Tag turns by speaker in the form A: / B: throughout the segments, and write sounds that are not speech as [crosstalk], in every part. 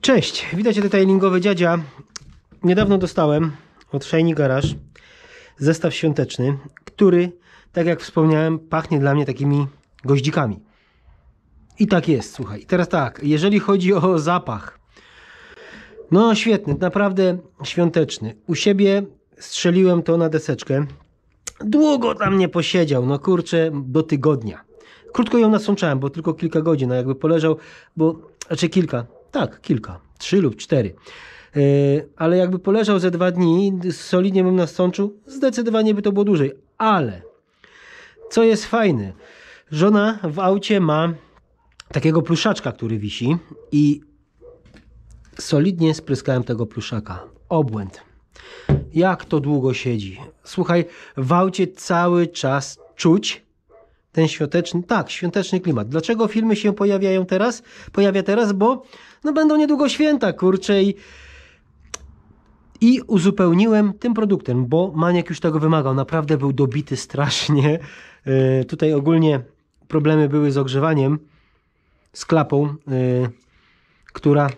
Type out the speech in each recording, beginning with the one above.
A: Cześć, witajcie tutaj Lingowy Dziadzia. Niedawno dostałem od Shiny Garage zestaw świąteczny, który, tak jak wspomniałem, pachnie dla mnie takimi goździkami. I tak jest, słuchaj. I teraz tak, jeżeli chodzi o zapach, no świetny, naprawdę świąteczny. U siebie strzeliłem to na deseczkę. Długo tam nie posiedział, no kurczę, do tygodnia. Krótko ją nasączałem, bo tylko kilka godzin, no jakby poleżał, bo, znaczy kilka, tak, kilka. Trzy lub cztery. E, ale jakby poleżał ze dwa dni, solidnie bym nasączył, zdecydowanie by to było dłużej. Ale co jest fajne, żona w aucie ma takiego pluszaczka, który wisi i solidnie spryskałem tego pluszaka. Obłęd. Jak to długo siedzi. Słuchaj, w aucie cały czas czuć, ten świąteczny, tak, świąteczny klimat. Dlaczego filmy się pojawiają teraz? Pojawia teraz, bo no będą niedługo święta, kurczę i, i uzupełniłem tym produktem, bo Maniak już tego wymagał. Naprawdę był dobity strasznie. Yy, tutaj ogólnie problemy były z ogrzewaniem, z klapą, yy, która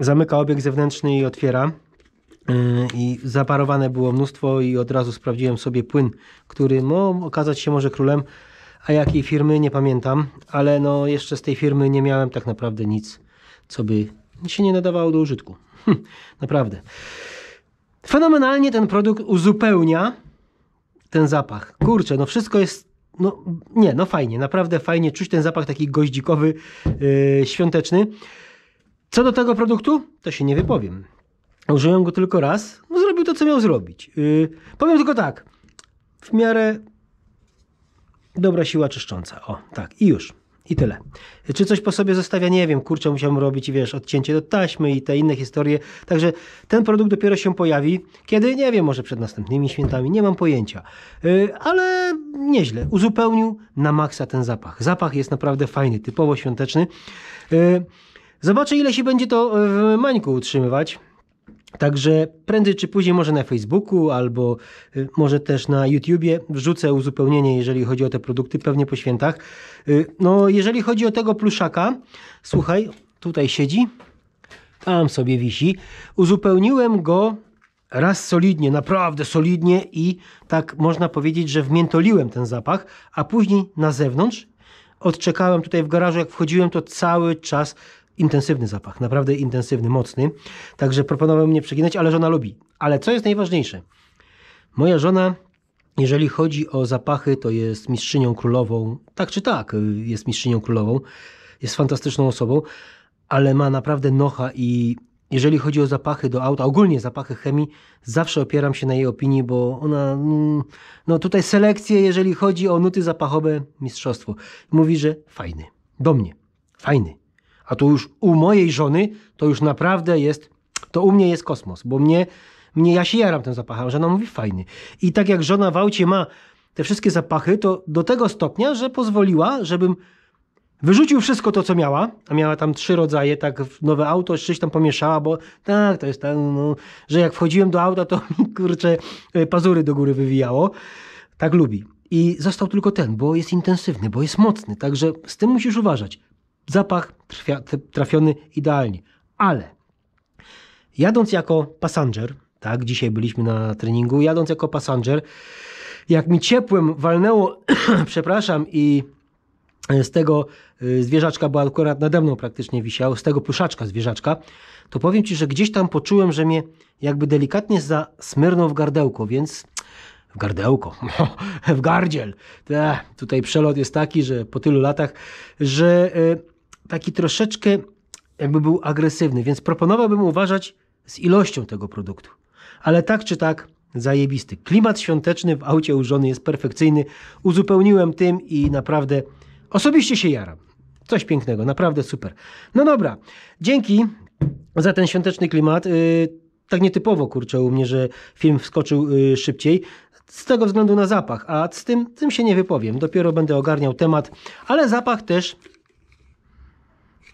A: zamyka obieg zewnętrzny i otwiera. E, I zaparowane było mnóstwo i od razu sprawdziłem sobie płyn, który no, okazać się może królem a jakiej firmy nie pamiętam, ale no jeszcze z tej firmy nie miałem tak naprawdę nic, co by się nie nadawało do użytku. Hm, naprawdę. Fenomenalnie ten produkt uzupełnia ten zapach. Kurczę, no wszystko jest no nie, no fajnie, naprawdę fajnie czuć ten zapach taki goździkowy, yy, świąteczny. Co do tego produktu, to się nie wypowiem. Użyłem go tylko raz, no zrobił to, co miał zrobić. Yy, powiem tylko tak, w miarę Dobra siła czyszcząca. O, tak, i już. I tyle. Czy coś po sobie zostawia? Nie wiem, kurczę, musiałbym robić, wiesz, odcięcie do taśmy i te inne historie. Także ten produkt dopiero się pojawi, kiedy? Nie wiem, może przed następnymi świętami, nie mam pojęcia. Yy, ale nieźle, uzupełnił na maksa ten zapach. Zapach jest naprawdę fajny, typowo świąteczny. Yy, zobaczę, ile się będzie to w mańku utrzymywać. Także prędzej czy później, może na Facebooku, albo y, może też na YouTubie, wrzucę uzupełnienie, jeżeli chodzi o te produkty, pewnie po świętach. Y, no, jeżeli chodzi o tego pluszaka, słuchaj, tutaj siedzi, tam sobie wisi. Uzupełniłem go raz solidnie, naprawdę solidnie i tak można powiedzieć, że wmiętoliłem ten zapach, a później na zewnątrz odczekałem tutaj w garażu, jak wchodziłem, to cały czas intensywny zapach, naprawdę intensywny, mocny. Także proponowałem nie przeginać, ale żona lubi. Ale co jest najważniejsze? Moja żona, jeżeli chodzi o zapachy, to jest mistrzynią królową. Tak czy tak, jest mistrzynią królową. Jest fantastyczną osobą, ale ma naprawdę nocha i jeżeli chodzi o zapachy do auta, ogólnie zapachy chemii, zawsze opieram się na jej opinii, bo ona, mm, no tutaj selekcję, jeżeli chodzi o nuty zapachowe, mistrzostwo. Mówi, że fajny. Do mnie. Fajny. A to już u mojej żony to już naprawdę jest, to u mnie jest kosmos, bo mnie, mnie ja się jaram tym zapachem, żona mówi fajny. I tak jak żona w aucie ma te wszystkie zapachy, to do tego stopnia, że pozwoliła, żebym Wyrzucił wszystko to, co miała, a miała tam trzy rodzaje, tak nowe auto, coś tam pomieszała, bo tak, to jest ten, no, że jak wchodziłem do auta, to [laughs] mi kurczę e, pazury do góry wywijało. Tak lubi. I został tylko ten, bo jest intensywny, bo jest mocny, także z tym musisz uważać zapach trafiony idealnie. Ale jadąc jako passenger, tak, dzisiaj byliśmy na treningu, jadąc jako passenger, jak mi ciepłem walnęło, [clears throat] przepraszam, i z tego y, zwierzaczka, bo akurat nade mną praktycznie wisiał, z tego pluszaczka zwierzaczka, to powiem Ci, że gdzieś tam poczułem, że mnie jakby delikatnie zasmyrnął w gardełko, więc w gardełko, [laughs] w gardziel. Te, tutaj przelot jest taki, że po tylu latach, że... Yy, taki troszeczkę jakby był agresywny, więc proponowałbym uważać z ilością tego produktu. Ale tak czy tak, zajebisty. Klimat świąteczny w aucie u żony jest perfekcyjny. Uzupełniłem tym i naprawdę osobiście się jaram. Coś pięknego, naprawdę super. No dobra, dzięki za ten świąteczny klimat. Yy, tak nietypowo kurczę u mnie, że film wskoczył yy, szybciej. Z tego względu na zapach, a z tym, tym się nie wypowiem. Dopiero będę ogarniał temat, ale zapach też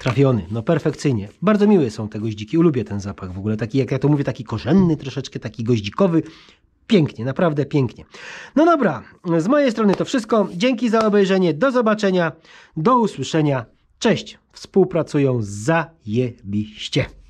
A: Trafiony, no perfekcyjnie. Bardzo miłe są te goździki, lubię ten zapach w ogóle, taki jak ja to mówię, taki korzenny troszeczkę, taki goździkowy. Pięknie, naprawdę pięknie. No dobra, z mojej strony to wszystko. Dzięki za obejrzenie, do zobaczenia, do usłyszenia. Cześć, współpracują zajebiście.